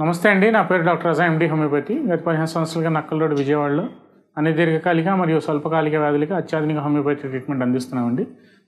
నమస్తే అండి నా పేరు డాక్టర్ అజా ఎండి హోమియోపతి గత పదిహేను సంవత్సరాలుగా రోడ్డు విజయవాడలో అన్ని దీర్ఘకాలిక మరియు స్వల్పకాలిక వ్యాధులకి అత్యాధునిక హోమియోపతి ట్రీట్మెంట్ అందిస్తున్నామండి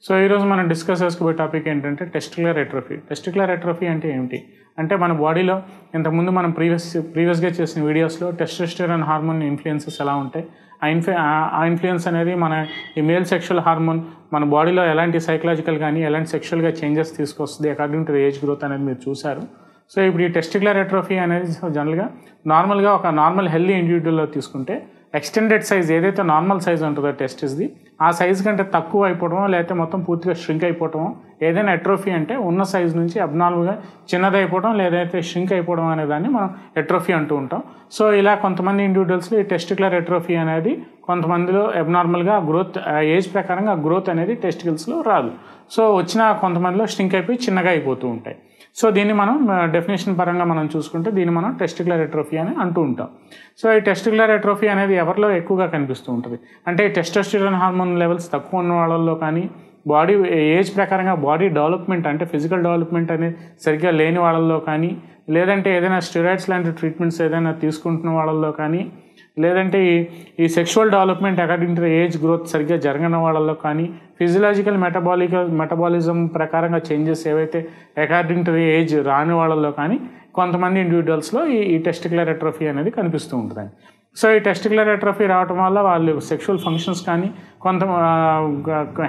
సో ఈరోజు మనం డిస్కస్ చేసుకోబోయే టాపిక్ ఏంటంటే టెస్టిక్యులర్ ఎట్రోఫీ టెస్టిక్యులర్ ఎట్రోఫీ అంటే ఏమిటి అంటే మన బాడీలో ఇంతకుముందు మనం ప్రీవియస్ ప్రీవియస్గా చేసిన వీడియోస్లో టెస్టోస్టెరాన్ హార్మోన్ ఇన్ఫ్లుయెన్సెస్ ఎలా ఉంటాయి ఆ ఆ ఇన్ఫ్లుయెన్స్ అనేది మన ఈ మేల్ సెక్షువల్ హార్మోన్ మన బాడీలో ఎలాంటి సైకలాజికల్ కానీ ఎలాంటి సెక్షువల్గా చేంజెస్ తీసుకొస్తుంది అకార్డింగ్ టు ఏజ్ గ్రోత్ అనేది మీరు చూశారు సో ఇప్పుడు ఈ టెస్టిక్లర్ ఎట్రోఫీ అనేది జనరల్గా నార్మల్గా ఒక నార్మల్ హెల్దీ ఇండివిజువల్లో తీసుకుంటే ఎక్స్టెండెడ్ సైజ్ ఏదైతే నార్మల్ సైజ్ ఉంటుందో టెస్టిస్ది ఆ సైజ్ కంటే తక్కువ అయిపోవడం లేకపోతే మొత్తం పూర్తిగా ష్రింక్ అయిపోవడం ఏదైనా ఎట్రోఫీ అంటే ఉన్న సైజ్ నుంచి అబ్నార్మల్గా చిన్నదైపోవడం లేదైతే షింక్ అయిపోవడం అనే దాన్ని మనం ఎట్రోఫీ అంటూ ఉంటాం సో ఇలా కొంతమంది ఇండివిజువల్స్లో ఈ టెస్టికులర్ ఎట్రోఫీ అనేది కొంతమందిలో అబ్నార్మల్గా గ్రోత్ ఏజ్ ప్రకారంగా గ్రోత్ అనేది టెస్టికల్స్లో రాదు సో వచ్చిన కొంతమందిలో స్ట్రింక్ అయిపోయి చిన్నగా అయిపోతూ ఉంటాయి సో దీన్ని మనం డెఫినేషన్ పరంగా మనం చూసుకుంటే దీన్ని మనం టెస్టిక్యులర్ ఎట్రోఫీ అని అంటూ ఉంటాం సో ఈ టెస్టిక్లర్ ఎట్రోఫీ అనేది ఎవరిలో ఎక్కువగా కనిపిస్తూ ఉంటుంది అంటే టెస్టోస్టిరన్ హార్మోన్ లెవెల్స్ తక్కువ ఉన్న వాళ్ళల్లో కానీ బాడీ ఏజ్ ప్రకారంగా బాడీ డెవలప్మెంట్ అంటే ఫిజికల్ డెవలప్మెంట్ అనేది సరిగ్గా లేని వాళ్ళల్లో కానీ లేదంటే ఏదైనా స్టెరాయిడ్స్ లాంటి ట్రీట్మెంట్స్ ఏదైనా తీసుకుంటున్న వాళ్ళల్లో కానీ లేదంటే ఈ ఈ sexual development according to age growth సరిగ్గా జరగని వాళ్ళలో కానీ ఫిజియలాజికల్ మెటబాలికల్ మెటబాలిజం ప్రకారంగా చేంజెస్ ఏవైతే అకార్డింగ్ టు ఏజ్ రాని వాళ్ళలో కానీ కొంతమంది ఇండివిజువల్స్లో ఈ ఈ టెస్టికులర్ అట్రోఫీ అనేది కనిపిస్తూ ఉంటుంది సో ఈ టెస్టికులర్ అట్రోఫీ రావటం వల్ల వాళ్ళు సెక్షువల్ ఫంక్షన్స్ కానీ కొంత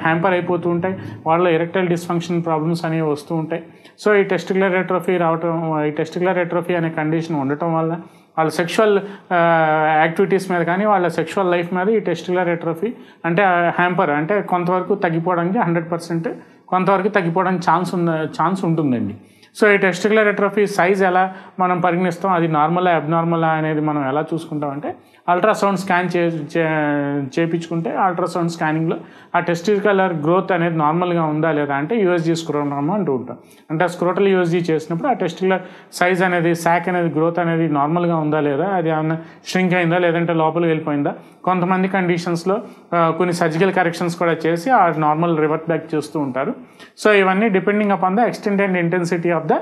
హ్యాంపర్ అయిపోతూ ఉంటాయి వాళ్ళ ఎరెక్టైల్ డిస్ఫంక్షన్ ప్రాబ్లమ్స్ అనేవి వస్తూ ఉంటాయి సో ఈ టెస్టికులర్ అట్రోఫీ రావటం ఈ టెస్టికులర్ అట్రోఫీ అనే కండిషన్ ఉండటం వల్ల వాళ్ళ సెక్షువల్ యాక్టివిటీస్ మీద కానీ వాళ్ళ సెక్షువల్ లైఫ్ మీద ఈ టెస్టిలర్ ఎట్రఫీ అంటే హ్యాంపర్ అంటే కొంతవరకు తగ్గిపోవడానికి హండ్రెడ్ పర్సెంట్ కొంతవరకు తగ్గిపోవడానికి ఛాన్స్ ఉన్న ఛాన్స్ ఉంటుందండి సో ఈ టెస్టికులర్ ఎట్రోఫీ సైజ్ ఎలా మనం పరిగణిస్తాం అది నార్మలా అబ్నార్మలా అనేది మనం ఎలా చూసుకుంటామంటే అల్ట్రాసౌండ్ స్కాన్ చే చేయించుకుంటే అల్ట్రాసౌండ్ స్కానింగ్లో ఆ టెస్టికలర్ గ్రోత్ అనేది నార్మల్గా ఉందా లేదా అంటే యూఎస్జీ స్క్రోనోమా అంటూ ఉంటాం అంటే ఆ స్క్రోటల్ యూఎస్జీ చేసినప్పుడు ఆ టెస్టికులర్ సైజ్ అనేది శాక్ అనేది గ్రోత్ అనేది నార్మల్గా ఉందా లేదా అది ఏమైనా ష్రింక్ అయిందా లేదంటే లోపలికి వెళ్ళిపోయిందా కొంతమంది కండిషన్స్లో కొన్ని సర్జికల్ కరెక్షన్స్ కూడా చేసి ఆ నార్మల్ రివర్ట్ బ్యాక్ చేస్తూ ఉంటారు సో ఇవన్నీ depending upon the extended and intensity of the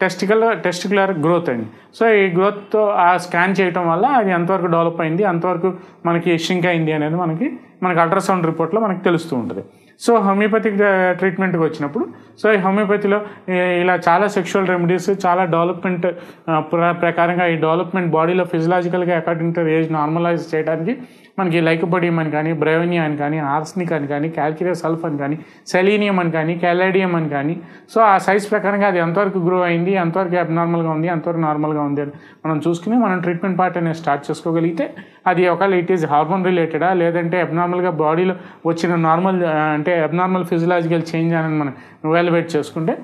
testicle testicular growth అండి సో ఈ గ్రోత్తో ఆ స్కాన్ చేయటం వల్ల అది ఎంతవరకు డెవలప్ అయింది ఎంతవరకు మనకి షింక్ అయింది అనేది మనకి మనకి అల్ట్రాసౌండ్ రిపోర్ట్లో మనకి తెలుస్తూ ఉంటుంది సో హోమియోపతిక్ ట్రీట్మెంట్కి వచ్చినప్పుడు సో ఈ హోమియోపతిలో ఇలా చాలా సెక్షువల్ రెమెడీస్ చాలా డెవలప్మెంట్ ప్రకారంగా ఈ డెవలప్మెంట్ బాడీలో ఫిజియలాజికల్గా అకార్డింగ్ టు ఏజ్ నార్మలైజ్ చేయడానికి మనకి లైకబడియం అని కానీ బ్రెవనియా అని కానీ ఆర్స్నిక్ అని కానీ క్యాల్కిరియా సల్ఫ్ అని కానీ సెలీనియం అని కానీ క్యాలేడియం అని కానీ సో ఆ సైజ్ ప్రకారంగా అది ఎంతవరకు గ్రో అయింది ఎంతవరకు అబ్నార్మల్గా ఉంది ఎంతవరకు నార్మల్గా ఉంది అని మనం చూసుకుని మనం ట్రీట్మెంట్ పార్ట్ అనేది స్టార్ట్ చేసుకోగలిగితే అది ఒకవేళ ఇట్ ఈజ్ హార్మోన్ రిలేటెడా లేదంటే అబ్నార్మల్గా బాడీలో వచ్చిన నార్మల్ అంటే అంటే అబ్నార్మల్ ఫిజియలాజికల్ చేంజ్ అని మనం ఇవాల్యువేట్ చేసుకుంటే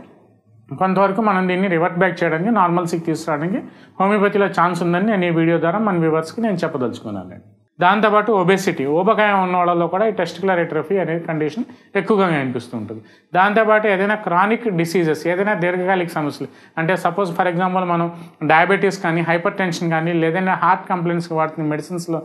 కొంతవరకు మనం దీన్ని రివర్ట్ బ్యాక్ చేయడానికి నార్మల్సీకి తీసుకురావడానికి హోమియోపతిలో ఛాన్స్ ఉందని నేను ఈ వీడియో ద్వారా మన వివర్స్కి నేను చెప్పదలుచుకున్నాను అండి దాంతోపాటు ఒబేసిటీ ఓబకాయం ఉన్న వాళ్ళలో కూడా ఈ టెస్టికులర్ ఎట్రఫీ అనే కండిషన్ ఎక్కువగా కనిపిస్తూ ఉంటుంది దాంతోపాటు ఏదైనా క్రానిక్ డిసీజెస్ ఏదైనా దీర్ఘకాలిక సమస్యలు అంటే సపోజ్ ఫర్ ఎగ్జాంపుల్ మనం డయాబెటీస్ కానీ హైపర్ టెన్షన్ కానీ లేదైనా హార్ట్ కంప్లైంట్స్కి వాడుతున్న మెడిసిన్స్లో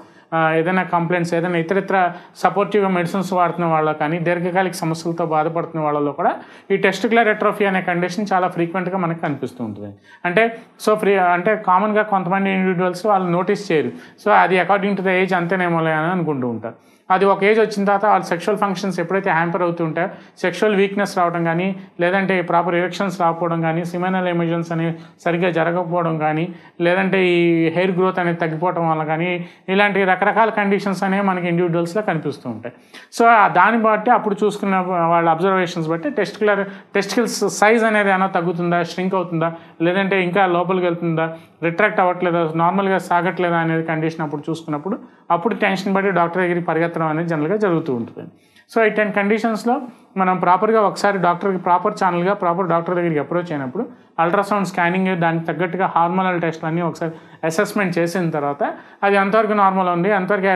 ఏదైనా కంప్లైంట్స్ ఏదైనా ఇతర సపోర్టివ్గా మెడిసిన్స్ వాడుతున్న వాళ్ళ కానీ దీర్ఘకాలిక సమస్యలతో బాధపడుతున్న వాళ్ళలో కూడా ఈ టెస్ట్ క్లారెట్రోఫీ అనే కండిషన్ చాలా ఫ్రీక్వెంట్గా మనకు కనిపిస్తూ ఉంటుంది అంటే సో ఫ్రీ అంటే కామన్గా కొంతమంది ఇండివిజువల్స్ వాళ్ళు నోటీస్ చేయరు సో అది అకార్డింగ్ టు ద ఏజ్ అంతేనేమో అని అనుకుంటూ ఉంటారు అది ఒక ఏజ్ వచ్చిన తర్వాత వాళ్ళ సెక్షువల్ ఫంక్షన్స్ ఎప్పుడైతే హ్యాంపర్ అవుతుంటాయో సెక్షువల్ వీక్నెస్ రావడం కానీ లేదంటే ప్రాపర్ ఎరెక్షన్స్ రాకపోవడం కానీ సిమెనల్ ఎమర్జెన్స్ అనేవి సరిగ్గా జరగకపోవడం కానీ లేదంటే ఈ హెయిర్ గ్రోత్ అనేది తగ్గిపోవడం వల్ల కానీ ఇలాంటి రకాల రకరకాల కండిషన్స్ అనేవి మనకి ఇండివిజువల్స్లో కనిపిస్తూ ఉంటాయి సో దాన్ని బట్టి అప్పుడు చూసుకున్న వాళ్ళ అబ్జర్వేషన్స్ బట్టి టెస్టికులర్ టెస్టికల్స్ సైజ్ అనేది ఏమైనా తగ్గుతుందా స్ట్రింక్ అవుతుందా లేదంటే ఇంకా లోపలికి వెళ్తుందా రిట్రాక్ట్ అవ్వట్లేదా నార్మల్గా సాగట్లేదా అనేది కండిషన్ అప్పుడు చూసుకున్నప్పుడు అప్పుడు టెన్షన్ బట్టి డాక్టర్ దగ్గరికి పరిగెత్తడం అనేది జనరల్గా జరుగుతూ ఉంటుంది సో టెన్ కండిషన్స్లో మనం ప్రాపర్గా ఒకసారి డాక్టర్కి ప్రాపర్ ఛానల్గా ప్రాపర్ డాక్టర్ దగ్గరికి అప్రోచ్ అయినప్పుడు అల్ట్రాసౌండ్ స్కానింగ్ దానికి తగ్గట్టుగా హార్మోనల్ టెస్ట్లు అన్నీ ఒకసారి అసెస్మెంట్ చేసిన తర్వాత అది ఎంతవరకు నార్మల్ ఉంది ఎంతవరకు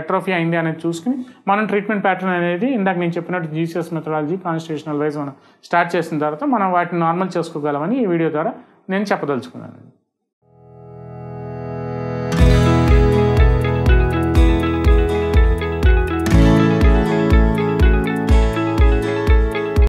ఎట్రోఫీ అయింది అనేది చూసుకుని మనం ట్రీట్మెంట్ ప్యాటర్న్ అనేది ఇందాక నేను చెప్పినట్టు జీసీఎస్ మెథడాలజీ కాన్స్టిట్యూషనల్ వైజ్ మనం స్టార్ట్ చేసిన తర్వాత మనం వాటిని నార్మల్ చేసుకోగలమని ఈ వీడియో ద్వారా నేను చెప్పదలుచుకున్నాను